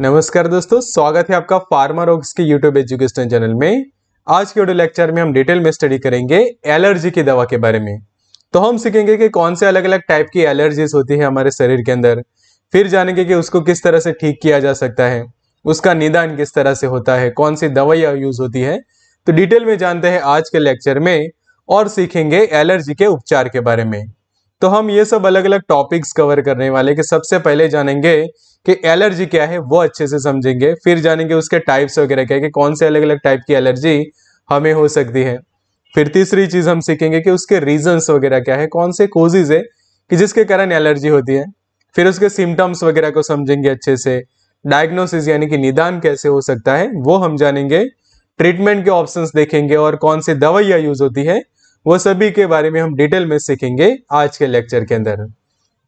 नमस्कार दोस्तों स्वागत है आपका फार्मा रॉक्स के यूट्यूब एजुकेशन चैनल में आज के ऑडियो लेक्चर में हम डिटेल में स्टडी करेंगे एलर्जी की दवा के बारे में तो हम सीखेंगे कि कौन से अलग अलग टाइप की एलर्जीज होती है हमारे शरीर के अंदर फिर जानेंगे कि उसको किस तरह से ठीक किया जा सकता है उसका निदान किस तरह से होता है कौन सी दवाइया यूज होती है तो डिटेल में जानते हैं आज के लेक्चर में और सीखेंगे एलर्जी के उपचार के बारे में तो हम ये सब अलग अलग टॉपिक्स कवर करने वाले कि सबसे पहले जानेंगे कि एलर्जी क्या है वो अच्छे से समझेंगे फिर जानेंगे उसके टाइप्स वगैरह क्या है कि कौन से अलग अलग टाइप की एलर्जी हमें हो सकती है फिर तीसरी चीज़ हम सीखेंगे कि उसके रीजन वगैरह क्या है कौन से कोजेज है कि जिसके कारण एलर्जी होती है फिर उसके सिम्टम्स वगैरह को समझेंगे अच्छे से डायग्नोसिस यानी कि निदान कैसे हो सकता है वो हम जानेंगे ट्रीटमेंट के ऑप्शंस देखेंगे और कौन सी दवाइयाँ यूज होती है वो सभी के बारे में हम डिटेल में सीखेंगे आज के लेक्चर के अंदर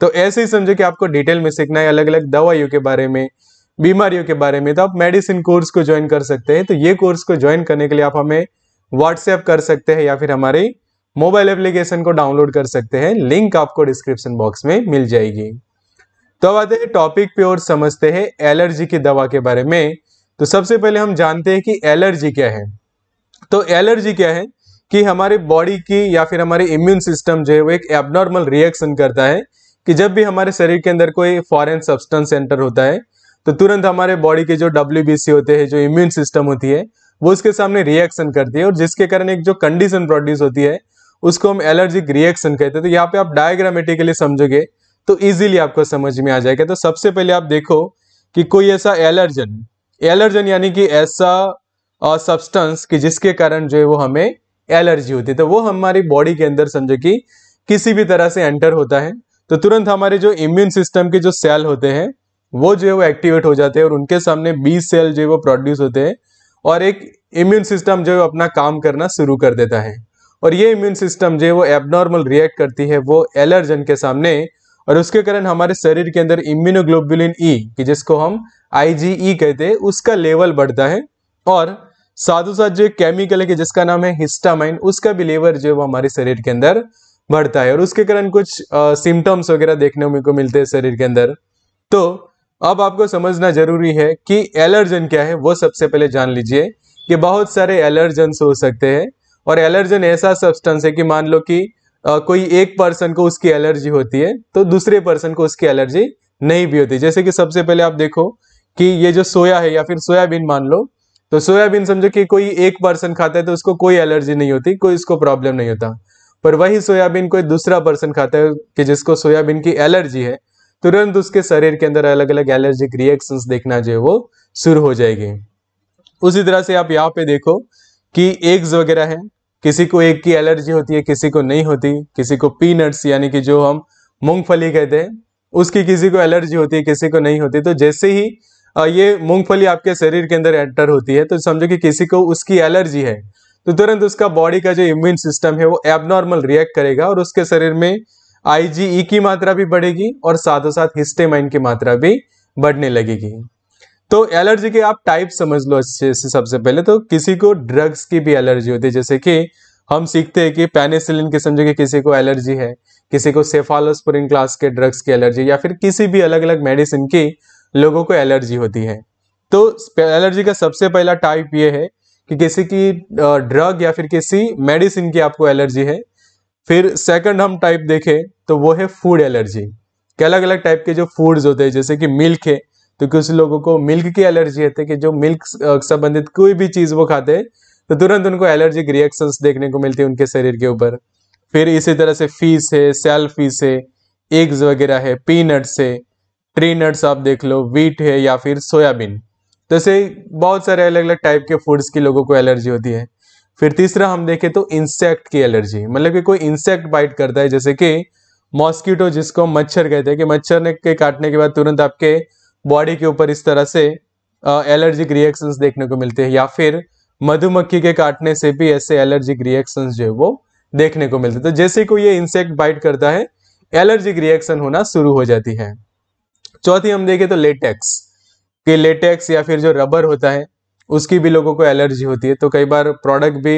तो ऐसे ही समझो कि आपको डिटेल में सीखना है अलग अलग दवाइयों के बारे में बीमारियों के बारे में तो आप मेडिसिन कोर्स को ज्वाइन कर सकते हैं तो ये कोर्स को ज्वाइन करने के लिए आप हमें व्हाट्सएप कर सकते हैं या फिर हमारे मोबाइल एप्लीकेशन को डाउनलोड कर सकते हैं लिंक आपको डिस्क्रिप्शन बॉक्स में मिल जाएगी तो अब आते हैं टॉपिक पे और समझते हैं एलर्जी की दवा के बारे में तो सबसे पहले हम जानते हैं कि एलर्जी क्या है तो एलर्जी क्या है कि हमारे बॉडी की या फिर हमारे इम्यून सिस्टम जो है वो एक एबनॉर्मल रिएक्शन करता है कि जब भी हमारे शरीर के अंदर कोई फॉरेन सब्सटेंस एंटर होता है तो तुरंत हमारे बॉडी के जो डब्ल्यू होते हैं जो इम्यून सिस्टम होती है वो उसके सामने रिएक्शन करती है और जिसके कारण एक जो कंडीशन प्रोड्यूस होती है उसको हम एलर्जिक रिएक्शन कहते हैं तो यहाँ पे आप डायग्रामेटिकली समझोगे तो इजीली आपको समझ में आ जाएगा तो सबसे पहले आप देखो कि कोई ऐसा एलर्जन एलर्जन यानी कि ऐसा सब्सटेंस कि जिसके कारण जो है वो हमें एलर्जी होती है तो वो हमारी बॉडी के अंदर समझो कि किसी भी तरह से एंटर होता है तो तुरंत हमारे जो इम्यून सिस्टम के जो सेल होते हैं वो जो है वो एक्टिवेट हो जाते हैं और उनके सामने बीस सेल जो है वो प्रोड्यूस होते हैं और एक इम्यून सिस्टम जो है अपना काम करना शुरू कर देता है और ये इम्यून सिस्टम जो है वो एबनॉर्मल रिएक्ट करती है वो एलर्जन के सामने और उसके कारण हमारे शरीर के अंदर इम्यूनोग्लोबुलिन ई की जिसको हम आईजीई e कहते हैं उसका लेवल बढ़ता है और साथ साथ जो केमिकल है कि जिसका नाम है हिस्टामाइन उसका भी लेवल जो है वो हमारे शरीर के अंदर बढ़ता है और उसके कारण कुछ सिम्टम्स वगैरह देखने को मिलते हैं शरीर के अंदर तो अब आपको समझना जरूरी है कि एलर्जन क्या है वो सबसे पहले जान लीजिए कि बहुत सारे एलर्जन्स हो सकते हैं और एलर्जन ऐसा सब्सटेंस है कि मान लो कि आ, कोई एक पर्सन को उसकी एलर्जी होती है तो दूसरे पर्सन को उसकी एलर्जी नहीं भी होती जैसे कि सबसे पहले आप देखो कि ये जो सोया है या फिर सोयाबीन मान लो तो सोयाबीन समझो कि कोई एक पर्सन खाता है तो उसको कोई एलर्जी नहीं होती कोई उसको प्रॉब्लम नहीं होता पर वही सोयाबीन कोई दूसरा पर्सन खाता है कि जिसको सोयाबीन की एलर्जी है तुरंत उसके शरीर के अंदर अलग अलग एलर्जिक रिएक्शंस देखना जो है वो शुरू हो जाएगी उसी तरह से आप यहाँ पे देखो कि एग्स वगैरह है किसी को एग की एलर्जी होती है किसी को नहीं होती किसी को पीनट्स यानी कि जो हम मूंगफली कहते हैं उसकी किसी को एलर्जी होती है किसी को नहीं होती तो जैसे ही ये मूंगफली आपके शरीर के अंदर एंटर होती है तो समझो कि किसी को उसकी एलर्जी है तो तुरंत उसका बॉडी का जो इम्यून सिस्टम है वो एबनॉर्मल रिएक्ट करेगा और उसके शरीर में आईजीई e की मात्रा भी बढ़ेगी और साथ साथ हिस्टेमाइन की मात्रा भी बढ़ने लगेगी तो एलर्जी के आप टाइप समझ लो अच्छे से सबसे पहले तो किसी को ड्रग्स की भी एलर्जी होती है जैसे कि हम सीखते हैं कि पेनिसिलिन किस्म जो कि किसी को एलर्जी है किसी को सेफालोस्पोरिन क्लास के ड्रग्स की एलर्जी या फिर किसी भी अलग अलग मेडिसिन की लोगों को एलर्जी होती है तो एलर्जी का सबसे पहला टाइप ये है कि किसी की ड्रग या फिर किसी मेडिसिन की आपको एलर्जी है फिर सेकंड हम टाइप देखें तो वो है फूड एलर्जी के अलग अलग टाइप के जो फूड्स होते हैं जैसे कि मिल्क है तो कुछ लोगों को मिल्क की एलर्जी होती है कि जो मिल्क संबंधित कोई भी चीज़ वो खाते हैं तो तुरंत उनको एलर्जिक रिएक्शंस देखने को मिलती है उनके शरीर के ऊपर फिर इसी तरह से फीस है सेल फीस है एग्स वगैरह है पीनट्स है ट्री नट्स आप देख लो वीट है या फिर सोयाबीन तो ऐसे बहुत सारे अलग अलग टाइप के फूड्स की लोगों को एलर्जी होती है फिर तीसरा हम देखें तो इंसेक्ट की एलर्जी मतलब कि कोई इंसेक्ट बाइट करता है जैसे कि मॉस्किटो जिसको मच्छर कहते हैं कि मच्छर ने के काटने के बाद तुरंत आपके बॉडी के ऊपर इस तरह से एलर्जिक रिएक्शंस देखने को मिलते हैं या फिर मधुमक्खी के काटने से भी ऐसे एलर्जिक रिएक्शंस जो है वो देखने को मिलते हैं तो जैसे कोई ये इंसेक्ट बाइट करता है एलर्जिक रिएक्शन होना शुरू हो जाती है चौथी हम देखें तो लेटेक्स कि लेटेक्स या फिर जो रबर होता है उसकी भी लोगों को एलर्जी होती है तो कई बार प्रोडक्ट भी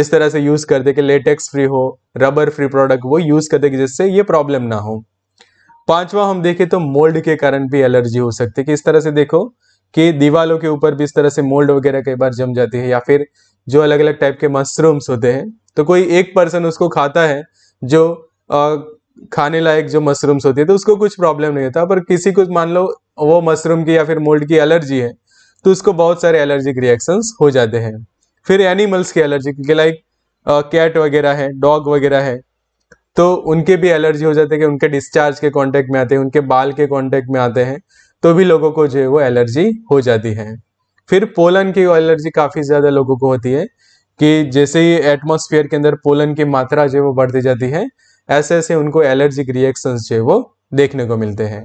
इस तरह से यूज़ कर दे कि लेटेक्स फ्री हो रबर फ्री प्रोडक्ट वो यूज़ कर दे जिससे ये प्रॉब्लम ना हो पांचवा हम देखें तो मोल्ड के कारण भी एलर्जी हो सकती है कि इस तरह से देखो कि दीवालों के ऊपर भी इस तरह से मोल्ड वगैरह कई बार जम जाती है या फिर जो अलग अलग टाइप के मशरूम्स होते हैं तो कोई एक पर्सन उसको खाता है जो आ, खाने लायक जो मशरूम्स होती है तो उसको कुछ प्रॉब्लम नहीं होता पर किसी को मान लो वो मशरूम की या फिर मोल्ड की एलर्जी है तो उसको बहुत सारे एलर्जिक रिएक्शंस हो जाते हैं फिर एनिमल्स की एलर्जी क्योंकि लाइक कैट वगैरह है डॉग वगैरह है तो उनके भी एलर्जी हो जाते हैं कि उनके डिस्चार्ज के कॉन्टेक्ट में आते हैं उनके बाल के कॉन्टेक्ट में आते हैं तो भी लोगों को जो है वो एलर्जी हो जाती है फिर पोलन की एलर्जी काफ़ी ज़्यादा लोगों को होती है कि जैसे ही एटमॉस्फेयर के अंदर पोलन की मात्रा जो है वो बढ़ती जाती है ऐसे ऐसे उनको एलर्जिक रिएक्शंस जो है वो देखने को मिलते हैं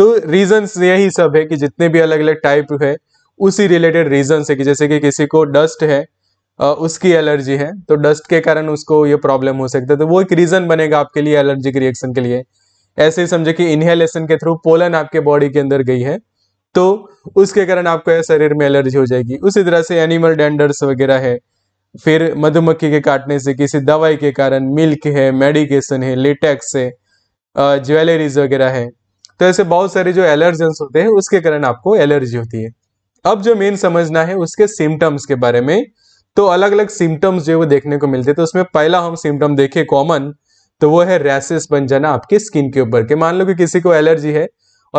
तो रीजंस यही सब है कि जितने भी अलग अलग टाइप है उसी रिलेटेड रीजंस है कि जैसे कि किसी को डस्ट है उसकी एलर्जी है तो डस्ट के कारण उसको ये प्रॉब्लम हो सकता है तो वो एक रीज़न बनेगा आपके लिए एलर्जिक रिएक्शन के लिए ऐसे ही समझे कि इनहेलेशन के थ्रू पोलन आपके बॉडी के अंदर गई है तो उसके कारण आपको शरीर में एलर्जी हो जाएगी उसी तरह से एनिमल डेंडर्स वगैरह है फिर मधुमक्खी के काटने से किसी दवाई के कारण मिल्क है मेडिकेशन है लेटेक्स है ज्वेलरीज वगैरह है तो ऐसे बहुत सारे जो एलर्जेंस होते हैं उसके कारण आपको एलर्जी होती है अब जो मेन समझना है उसके सिम्टम्स के बारे में तो अलग अलग सिम्टम्स जो है वो देखने को मिलते हैं तो उसमें पहला हम सिम्टम देखे कॉमन तो वो है रैसेस बन जाना आपके स्किन के ऊपर के मान लो कि किसी को एलर्जी है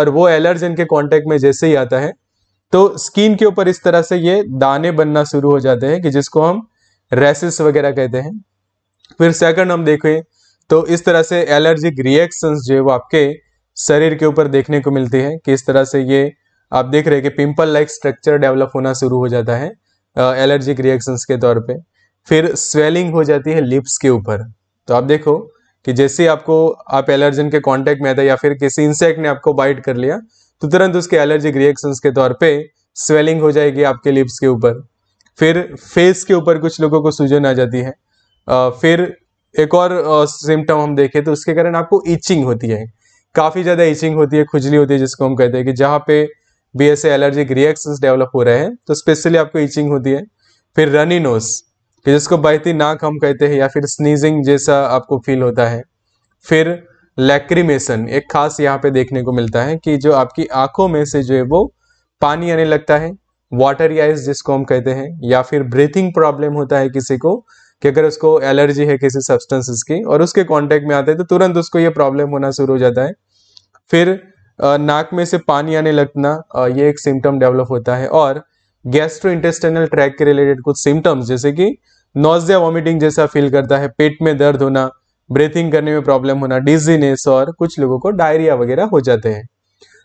और वो एलर्जन के कॉन्टेक्ट में जैसे ही आता है तो स्किन के ऊपर इस तरह से ये दाने बनना शुरू हो जाते हैं कि जिसको हम रेसिस वगैरह कहते हैं फिर सेकंड हम देखें तो इस तरह से एलर्जिक रिएक्शंस जो है वो आपके शरीर के ऊपर देखने को मिलती है कि इस तरह से ये आप देख रहे हैं कि पिंपल लाइक स्ट्रक्चर डेवलप होना शुरू हो जाता है एलर्जिक रिएक्शंस के तौर पे फिर स्वेलिंग हो जाती है लिप्स के ऊपर तो आप देखो कि जैसे आपको आप एलर्जन के कांटेक्ट में आता है या फिर किसी इंसेक्ट ने आपको बाइट कर लिया तो तुरंत उसके एलर्जिक रिएक्शंस के तौर पे स्वेलिंग हो जाएगी आपके लिप्स के ऊपर फिर फेस के ऊपर कुछ लोगों को सूजन आ जाती है फिर एक और सिम्टम हम देखें तो उसके कारण आपको इचिंग होती है काफ़ी ज़्यादा ईचिंग होती है खुजली होती है जिसको हम कहते हैं कि जहाँ पे B S allergic reaction develop हो रहे हैं तो स्पेशली आपको ईचिंग होती है फिर रनी नोस कि जिसको बहती नाक हम कहते हैं या फिर स्नीजिंग जैसा आपको फील होता है फिर लैक्रीमेशन एक खास यहाँ पे देखने को मिलता है कि जो आपकी आंखों में से जो है वो पानी आने लगता है वाटर या जिसको हम कहते हैं या फिर ब्रीथिंग प्रॉब्लम होता है किसी को कि अगर उसको एलर्जी है किसी सब्सटेंसेस की और उसके कांटेक्ट में आते हैं तो तुरंत उसको ये प्रॉब्लम होना शुरू हो जाता है फिर नाक में से पानी आने लगना ये एक सिम्टम डेवलप होता है और गैस्ट्रो इंटेस्टाइनल ट्रैक के रिलेटेड कुछ सिम्टम्स जैसे कि नोजिया वॉमिटिंग जैसा फील करता है पेट में दर्द होना ब्रीथिंग करने में प्रॉब्लम होना डिजीनेस और कुछ लोगों को डायरिया वगैरह हो जाते हैं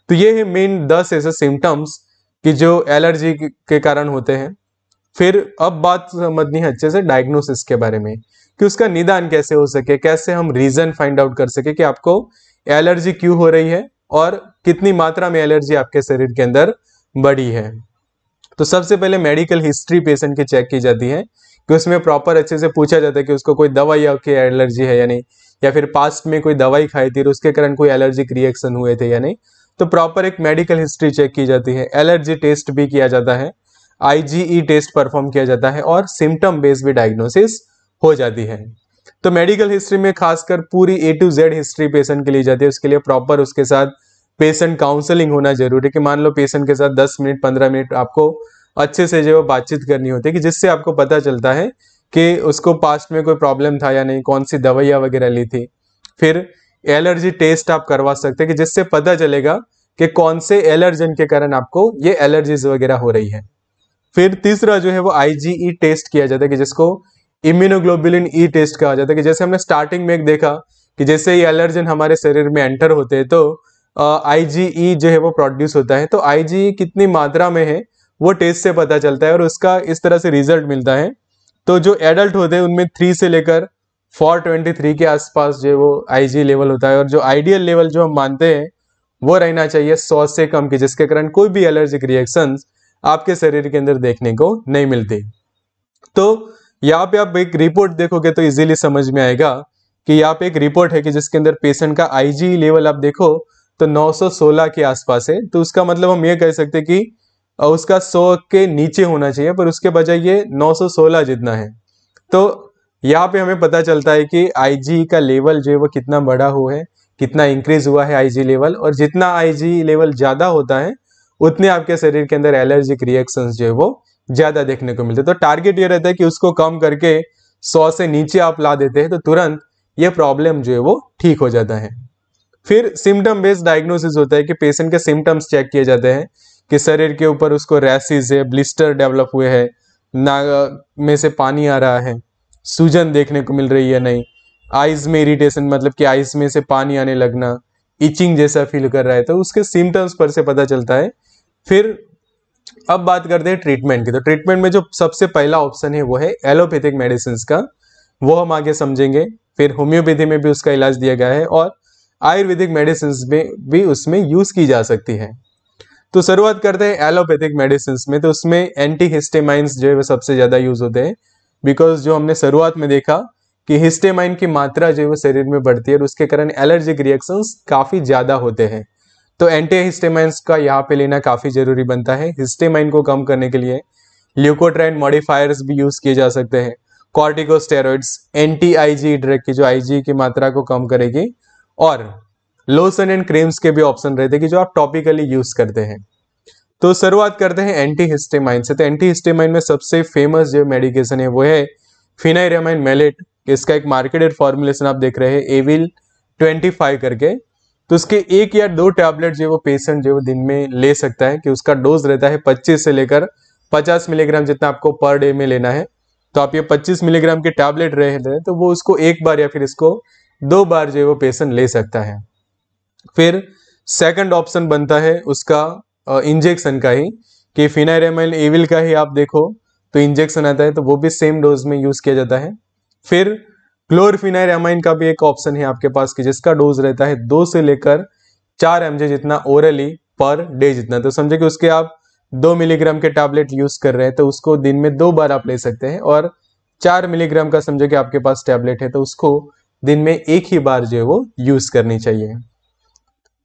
तो ये है मेन दस ऐसे सिम्टम्स कि जो एलर्जी के कारण होते हैं फिर अब बात समझनी है अच्छे से डायग्नोसिस के बारे में कि उसका निदान कैसे हो सके कैसे हम रीजन फाइंड आउट कर सके कि आपको एलर्जी क्यों हो रही है और कितनी मात्रा में एलर्जी आपके शरीर के अंदर बढ़ी है तो सबसे पहले मेडिकल हिस्ट्री पेशेंट की चेक की जाती है कि उसमें प्रॉपर अच्छे से पूछा जाता है कि उसको कोई दवाई की एलर्जी है या नहीं या फिर पास्ट में कोई दवाई खाई थी और उसके कारण कोई एलर्जिक रिएक्शन हुए थे या नहीं तो प्रॉपर एक मेडिकल हिस्ट्री चेक की जाती है एलर्जी टेस्ट भी किया जाता है आईजीई टेस्ट परफॉर्म किया जाता है और सिम्टम बेस्ड भी डायग्नोसिस हो जाती है तो मेडिकल हिस्ट्री में खासकर पूरी A to Z history patient के लिए जाती है उसके लिए प्रॉपर उसके साथ पेशेंट काउंसलिंग होना जरूरी है कि मान लो पेशेंट के साथ 10 मिनट 15 मिनट आपको अच्छे से जो है बातचीत करनी होती है कि जिससे आपको पता चलता है कि उसको पास्ट में कोई प्रॉब्लम था या नहीं कौन सी दवाइयाँ वगैरह ली थी फिर एलर्जी टेस्ट आप करवा सकते हैं कि जिससे पता चलेगा कि कौन से एलर्जन के कारण आपको ये एलर्जीज वगैरह हो रही है फिर तीसरा जो है वो आईजीई टेस्ट e किया जाता है कि जिसको इम्यूनोग्लोबुलिन ई टेस्ट कहा जाता है कि जैसे हमने स्टार्टिंग में एक देखा कि जैसे ये एलर्जन हमारे शरीर में एंटर होते हैं तो आईजीई e जो है वो प्रोड्यूस होता है तो आईजीई e कितनी मात्रा में है वो टेस्ट से पता चलता है और उसका इस तरह से रिजल्ट मिलता है तो जो एडल्ट होते हैं उनमें थ्री से लेकर फोर ट्वेंटी थ्री के आसपास जो है वो आईजी लेवल होता है और जो आइडियल लेवल जो हम मानते हैं वो रहना चाहिए सौ से कम के जिसके कारण कोई भी एलर्जिक रिएक्शंस आपके शरीर के अंदर देखने को नहीं मिलती तो यहाँ पे आप एक रिपोर्ट देखोगे तो इजीली समझ में आएगा कि यहाँ पे एक रिपोर्ट है कि जिसके अंदर पेशेंट का आईजी लेवल आप देखो तो 916 के आसपास है तो उसका मतलब हम ये कह सकते कि उसका 100 के नीचे होना चाहिए पर उसके बजाय ये 916 जितना है तो यहाँ पे हमें पता चलता है कि आई का लेवल जो है वो कितना बड़ा हुआ है कितना इंक्रीज हुआ है आई लेवल और जितना आई लेवल ज़्यादा होता है उतने आपके शरीर के अंदर एलर्जिक रिएक्शन जो है वो ज्यादा देखने को मिलते हैं तो टारगेट ये रहता है कि उसको कम करके सौ से नीचे आप ला देते हैं तो तुरंत ये प्रॉब्लम जो है वो ठीक हो जाता है फिर सिम्टम बेस्ड डायग्नोसिस होता है कि पेशेंट के सिम्टम्स चेक किए जाते हैं कि शरीर के ऊपर उसको रैसेज है ब्लिस्टर डेवलप हुए है नाग में से पानी आ रहा है सूजन देखने को मिल रही है नहीं आइज में इरिटेशन मतलब कि आइज में से पानी आने लगना इचिंग जैसा फील कर रहा है तो उसके सिम्टम्स पर से पता चलता है फिर अब बात करते हैं ट्रीटमेंट की तो ट्रीटमेंट में जो सबसे पहला ऑप्शन है वो है एलोपैथिक मेडिसिन का वो हम आगे समझेंगे फिर होम्योपैथी में भी उसका इलाज दिया गया है और आयुर्वेदिक मेडिसिन में भी उसमें यूज़ की जा सकती है तो शुरुआत करते हैं एलोपैथिक मेडिसिन में तो उसमें एंटी हिस्टेमाइंस जो है वह सबसे ज़्यादा यूज़ होते हैं बिकॉज जो हमने शुरुआत में देखा कि हिस्टेमाइन की मात्रा जो है वो शरीर में बढ़ती है और उसके कारण एलर्जिक रिएक्शंस काफ़ी ज़्यादा होते हैं तो एंटी हिस्टेमाइंस का यहाँ पे लेना काफ़ी ज़रूरी बनता है हिस्टेमाइन को कम करने के लिए ल्यूकोट्राइन मॉडिफायर्स भी यूज़ किए जा सकते हैं कॉर्टिकोस्टेरॉइड्स एंटी आईजी ड्रग की जो आईजी की मात्रा को कम करेगी और लोशन एंड क्रीम्स के भी ऑप्शन रहते हैं कि जो आप टॉपिकली यूज़ करते हैं तो शुरुआत करते हैं एंटी हिस्टेमाइन से तो एंटी हिस्टेमाइन में सबसे फेमस जो मेडिकेशन है वो है फिनाइरामाइन मेलेट इसका एक मार्केटेड फॉर्मुलेशन आप देख रहे हैं एविल ट्वेंटी फाइव करके तो उसके एक या दो टैबलेट जो वो पेशेंट जो वो दिन में ले सकता है कि उसका डोज रहता है 25 से लेकर 50 मिलीग्राम जितना आपको पर डे में लेना है तो आप ये 25 मिलीग्राम के टैबलेट रहे हैं तो वो उसको एक बार या फिर इसको दो बार जो वो पेशेंट ले सकता है फिर सेकंड ऑप्शन बनता है उसका इंजेक्शन का ही कि फिनाइरेमाइल एविल का ही आप देखो तो इंजेक्शन आता है तो वो भी सेम डोज में यूज़ किया जाता है फिर एमाइन का भी एक ऑप्शन है आपके पास कि जिसका डोज रहता है दो से लेकर चार एम जितना ओरली पर डे जितना तो समझे कि उसके आप दो मिलीग्राम के टैबलेट यूज कर रहे हैं तो उसको दिन में दो बार आप ले सकते हैं और चार मिलीग्राम का समझो कि आपके पास टैबलेट है तो उसको दिन में एक ही बार जो है वो यूज करनी चाहिए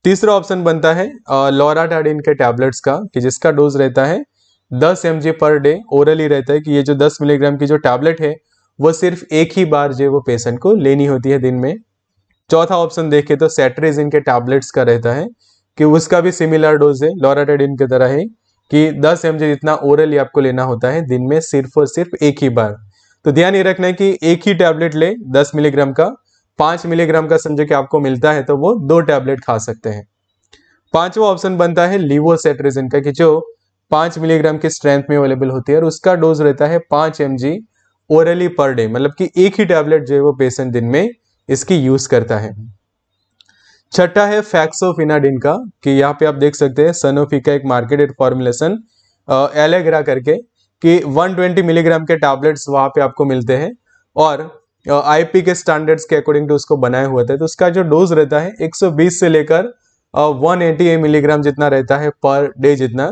तीसरा ऑप्शन बनता है लोराटाडिन के टैबलेट्स का कि जिसका डोज रहता है दस एम पर डे ओरली रहता है कि ये जो दस मिलीग्राम की जो टैबलेट है वो सिर्फ एक ही बार जो वो पेशेंट को लेनी होती है दिन में चौथा ऑप्शन देखें तो सेट्रेजिन के टैबलेट्स का रहता है कि उसका भी सिमिलर डोज है लोराटेडिन की तरह है कि 10 एम जितना ओरली आपको लेना होता है दिन में सिर्फ और सिर्फ एक ही बार तो ध्यान ये रखना है कि एक ही टैबलेट ले 10 मिलीग्राम का 5 मिलीग्राम का समझो कि आपको मिलता है तो वो दो टैबलेट खा सकते हैं पांचवा ऑप्शन बनता है लिवोसेट्रेजिन का कि जो पांच मिलीग्राम की स्ट्रेंथ में अवेलेबल होती है और उसका डोज रहता है पांच M G orally per day मतलब कि एक ही टैबलेट जो है वो पेशेंट दिन में इसकी यूज करता है छठा है फैक्सोफिनाडिन का कि यहाँ पे आप देख सकते हैं सनोफी का एक मार्केटेड फॉर्मुलेशन एलेग्रा करके कि 120 मिलीग्राम के टैबलेट्स वहाँ पे आपको मिलते हैं और आईपी के स्टैंडर्ड्स के अकॉर्डिंग टू उसको बनाया हुआ था तो उसका जो डोज रहता है 120 से लेकर 180 मिलीग्राम जितना रहता है पर डे जितना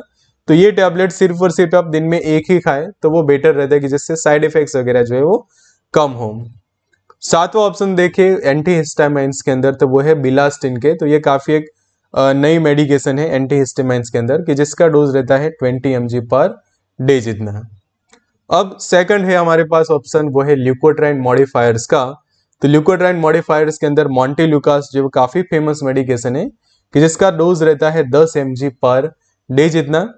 तो ये टैबलेट सिर्फ और सिर्फ आप दिन में एक ही खाएं तो वो बेटर रहता है कि जिससे साइड इफेक्ट्स वगैरह जो है वो कम हो सातवां ऑप्शन देखिए एंटी हिस्टामाइंस के अंदर तो वो है बिलास्टिन के तो ये काफ़ी एक नई मेडिकेशन है एंटी हिस्टामाइंस के अंदर कि जिसका डोज रहता है ट्वेंटी एम पर डे जितना अब सेकंड है हमारे पास ऑप्शन वो है ल्यूकोट्राइन मॉडिफायर्स का तो ल्यूकोट्राइन मॉडिफायर्स के अंदर मॉन्टी ल्यूकास जो काफ़ी फेमस मेडिकेशन है कि जिसका डोज रहता है दस एम पर डे जितना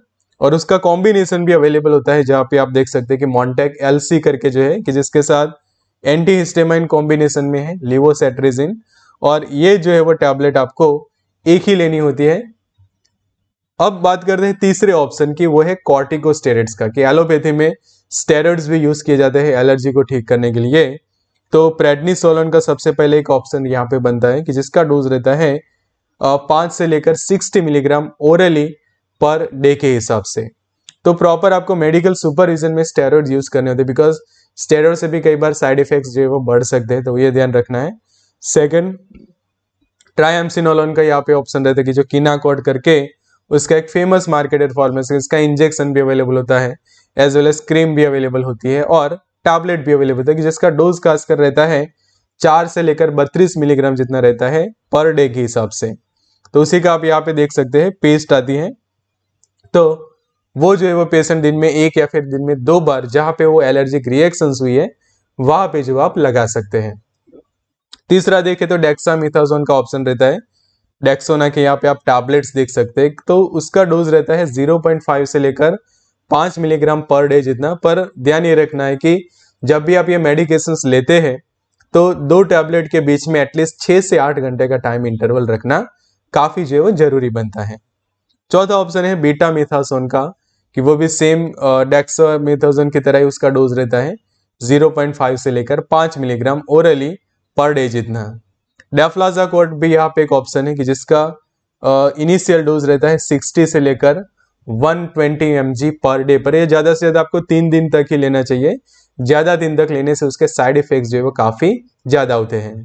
और उसका कॉम्बिनेशन भी अवेलेबल होता है जहाँ पे आप देख सकते हैं कि मॉन्टेक एल करके जो है कि जिसके साथ एंटी हिस्टेमाइन कॉम्बिनेशन में है लिवोसेट्रिजिन और ये जो है वो टैबलेट आपको एक ही लेनी होती है अब बात करते हैं तीसरे ऑप्शन की वो है कॉर्टिको का कि एलोपैथी में स्टेरॉइड्स भी यूज किए जाते हैं एलर्जी को ठीक करने के लिए तो प्रेडनिसोलन का सबसे पहले एक ऑप्शन यहाँ पे बनता है कि जिसका डोज रहता है पांच से लेकर sixty milligram orally per day के हिसाब से तो प्रॉपर आपको मेडिकल सुपरविजन में स्टेरॉइड यूज करने होते बिकॉज स्टेरॉइड से भी कई बार साइड इफेक्ट्स जो है वो बढ़ सकते हैं तो ये ध्यान रखना है सेकंड ट्राइमसिनोलॉन का यहाँ पे ऑप्शन रहता है कि जो किनाकोड करके उसका एक फेमस मार्केटेड फॉर्मेसी इसका इंजेक्शन भी अवेलेबल होता है एज वेल एज क्रीम भी अवेलेबल होती है और टैबलेट भी अवेलेबल होता है कि जिसका डोज खास कर रहता है चार से लेकर बत्तीस मिलीग्राम जितना रहता है पर डे के हिसाब से तो उसी का आप यहाँ पे देख सकते हैं पेस्ट आती है तो वो जो है वो पेशेंट दिन में एक या फिर दिन में दो बार जहाँ पे वो एलर्जिक रिएक्शन हुई है वहां पे आप लगा सकते हैं तीसरा देखे तो डेक्सामिथाजोन का ऑप्शन रहता है डेक्सोना के यहाँ पे आप टैबलेट्स देख सकते हैं तो उसका डोज रहता है 0.5 से लेकर 5 मिलीग्राम पर डे जितना पर ध्यान ये रखना है कि जब भी आप ये मेडिकेशन लेते हैं तो दो टैबलेट के बीच में एटलीस्ट छह से आठ घंटे का टाइम इंटरवल रखना काफ़ी जो है वो जरूरी बनता है चौथा ऑप्शन है बीटा मिथासोन का कि वो भी सेम डेक्सो मिथासोन की तरह ही उसका डोज रहता है 0.5 से लेकर 5 मिलीग्राम ओरली पर डे जितना कोट भी यहाँ पे एक ऑप्शन है कि जिसका इनिशियल डोज रहता है 60 से लेकर 120 ट्वेंटी पर डे पर यह ज़्यादा से ज़्यादा आपको तीन दिन तक ही लेना चाहिए ज़्यादा दिन तक लेने से उसके साइड इफेक्ट जो है वो काफ़ी ज़्यादा होते हैं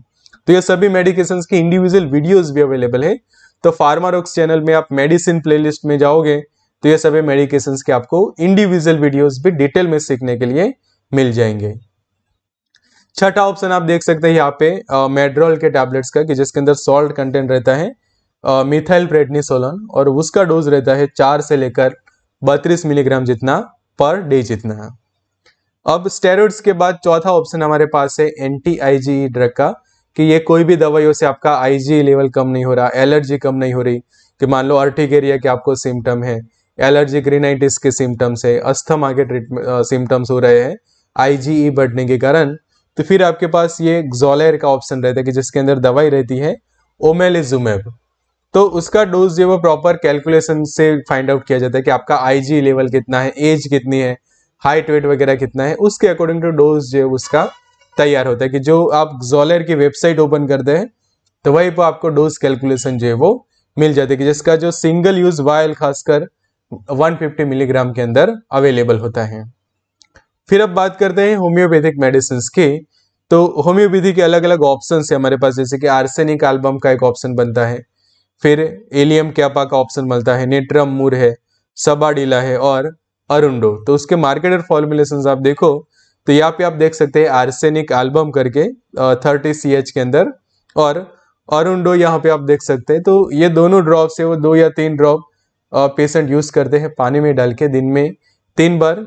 तो ये सभी मेडिकेशन की इंडिविजुअल वीडियोज भी अवेलेबल है तो फार्मारोक्स चैनल में आप मेडिसिन प्लेलिस्ट में जाओगे तो ये सभी मेडिकेशंस के आपको इंडिविजुअल वीडियोस भी डिटेल में सीखने के लिए मिल जाएंगे छठा ऑप्शन आप देख सकते हैं यहाँ पे मेड्रॉल के टैबलेट्स का कि जिसके अंदर सॉल्ट कंटेंट रहता है मिथाइल प्रेडनिसोलन और उसका डोज रहता है चार से लेकर बत्तीस मिलीग्राम जितना पर डे जितना अब स्टेरॉइड्स के बाद चौथा ऑप्शन हमारे पास है एंटी आईजी ड्रग का कि ये कोई भी दवाइयों से आपका आईजी लेवल कम नहीं हो रहा एलर्जी कम नहीं हो रही कि मान लो अर्टिकेरिया के आपको सिम्टम है एलर्जी ग्रीनाइटिस के सिम्टम्स है अस्थमा के ट्रीटमेंट सिम्टम्स हो रहे हैं आईजीई e बढ़ने के कारण तो फिर आपके पास ये जोलेर का ऑप्शन रहता है कि जिसके अंदर दवाई रहती है ओमेलिजुमेब तो उसका डोज जो वो प्रॉपर कैलकुलेशन से फाइंड आउट किया जाता है कि आपका आईजी लेवल कितना है एज कितनी है हाइट वेट वगैरह कितना है उसके अकॉर्डिंग टू डोज जो उसका तैयार होता है कि जो आप जोलर की वेबसाइट ओपन करते हैं तो वही पर आपको डोज कैलकुलेशन जो है वो मिल जाती है कि जिसका जो सिंगल यूज वायल खासकर 150 मिलीग्राम के अंदर अवेलेबल होता है फिर अब बात करते हैं होम्योपैथिक मेडिसिन की तो होम्योपैथी के अलग अलग ऑप्शन है हमारे पास जैसे कि आर्सेनिक एल्बम का एक ऑप्शन बनता है फिर एलियम कैपा का ऑप्शन मिलता है नेट्रम मूर है सबाडीला है और अरुंडो तो उसके मार्केट और फॉर्मुलेशन आप देखो तो यहाँ पे आप देख सकते हैं आर्सेनिक एल्बम करके थर्टी सी एच के अंदर और अरुणो यहाँ पे आप देख सकते हैं तो ये दोनों ड्रॉप से वो दो या तीन ड्रॉप पेशेंट यूज करते हैं पानी में डाल के दिन में तीन बार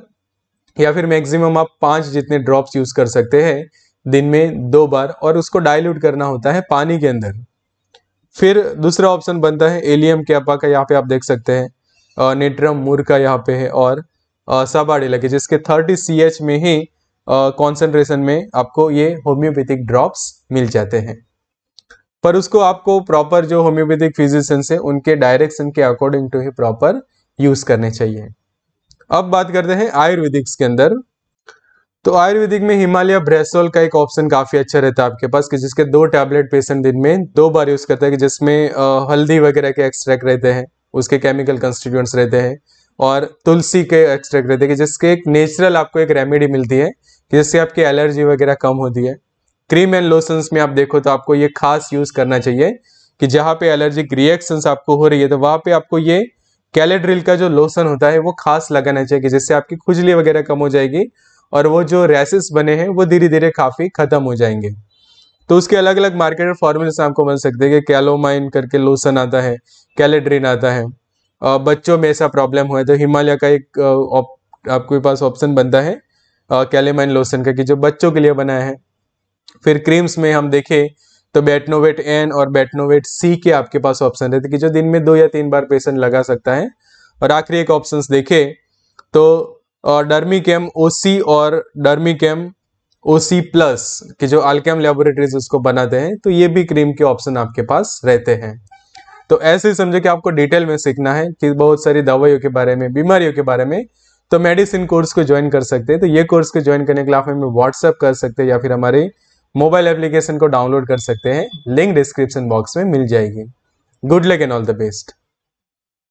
या फिर मैक्सिमम आप पांच जितने ड्रॉप्स यूज कर सकते हैं दिन में दो बार और उसको डाइल्यूट करना होता है पानी के अंदर फिर दूसरा ऑप्शन बनता है एलियम कैपा का यहाँ पे आप देख सकते हैं नेट्रम मुर का यहाँ पे है और सबाड़ी के जिसके थर्टी सी एच में ही कॉन्सेंट्रेशन में आपको ये होम्योपैथिक ड्रॉप्स मिल जाते हैं पर उसको आपको प्रॉपर जो होम्योपैथिक फिजिशियन है उनके डायरेक्शन के अकॉर्डिंग टू ही प्रॉपर यूज करने चाहिए अब बात करते हैं आयुर्वेदिक्स के अंदर तो आयुर्वेदिक में हिमालय ब्रेसोल का एक ऑप्शन काफी अच्छा रहता है आपके पास कि जिसके दो टैबलेट पेशेंट दिन में दो बार यूज करते हैं जिसमें हल्दी वगैरह के एक्सट्रैक्ट रहते हैं उसके केमिकल कंस्टिट्यूएंट्स रहते हैं और तुलसी के एक्सट्रैक्ट रहते हैं कि जिसके एक नेचुरल आपको एक रेमेडी मिलती है जिससे आपकी एलर्जी वगैरह कम होती है क्रीम एंड लोशंस में आप देखो तो आपको ये खास यूज़ करना चाहिए कि जहाँ पे एलर्जिक रिएक्शंस आपको हो रही है तो वहाँ पे आपको ये कैलेड्रिल का जो लोशन होता है वो खास लगाना चाहिए जिससे आपकी खुजली वगैरह कम हो जाएगी और वो जो रैसेस बने हैं वो धीरे धीरे काफ़ी ख़त्म हो जाएंगे तो उसके अलग अलग मार्केट फॉर्मुलेशन आपको मिल सकते हैं कि कैलोमाइन करके लोशन आता है कैलेड्रिन आता है बच्चों में ऐसा प्रॉब्लम हुआ है तो हिमालय का एक आपके पास ऑप्शन बनता है कैलेमाइन लोशन का कि जो बच्चों के लिए बनाया है फिर क्रीम्स में हम देखें तो बेटनोवेट एन और बेटनोवेट सी के आपके पास ऑप्शन रहते कि जो दिन में दो या तीन बार पेशेंट लगा सकता है और आखिरी एक ऑप्शन देखे तो डर्मी कैम ओ सी और डर्मिकेम ओ सी प्लस कि जो अल्केम लेबोरेटरीज उसको बनाते हैं तो ये भी क्रीम के ऑप्शन आपके पास रहते हैं तो ऐसे ही कि आपको डिटेल में सीखना है कि बहुत सारी दवाइयों के बारे में बीमारियों के बारे में तो मेडिसिन कोर्स को ज्वाइन कर सकते हैं तो ये कोर्स को ज्वाइन करने के लिए आप हमें व्हाट्सअप कर सकते हैं या फिर हमारे मोबाइल एप्लीकेशन को डाउनलोड कर सकते हैं लिंक डिस्क्रिप्शन बॉक्स में मिल जाएगी good luck and all the best